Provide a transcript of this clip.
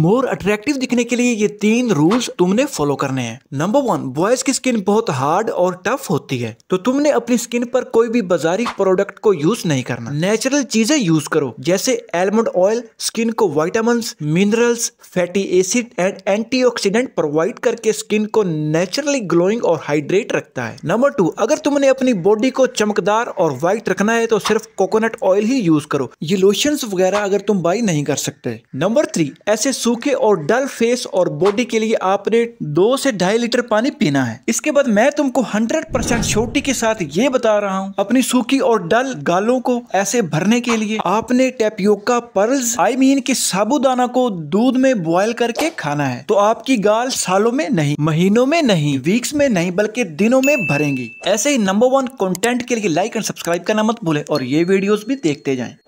more attractive दिखने के लिए ये तीन रूल्स तुमने फॉलो करने हैं नंबर वन बॉयज की स्किन बहुत हार्ड और टफ होती है तो तुमने अपनी स्किन पर कोई भी बाजारी प्रोडक्ट को यूज नहीं करना नेचुरल चीजें यूज करो जैसे एलमंड ऑयल स्किन को vitamin minerals fatty acid and anti provide करके स्किन को नेचुरली ग्लोइंग और हाइड्रेट रखता है नंबर टू अगर तुमने अपनी बॉडी को चमकदार और व्हाइट रखना है तो सिर्फ कोकोनट ऑयल ही यूज करो ये लोशन वगैरह अगर तुम बाई नहीं कर सकते नंबर थ्री ऐसे सूखे और डल फेस और बॉडी के लिए आपने दो से ढाई लीटर पानी पीना है इसके बाद मैं तुमको हंड्रेड परसेंट छोटी के साथ ये बता रहा हूँ अपनी सूखी और डल गालों को ऐसे भरने के लिए आपने टेपियोका पर्ल्स आई मीन के साबुदाना को दूध में बॉयल करके खाना है तो आपकी गाल सालों में नहीं महीनों में नहीं वीक्स में नहीं बल्कि दिनों में भरेंगी ऐसे ही नंबर वन कॉन्टेंट के लिए लाइक एंड सब्सक्राइब करना मत भूले और ये वीडियोज भी देखते जाए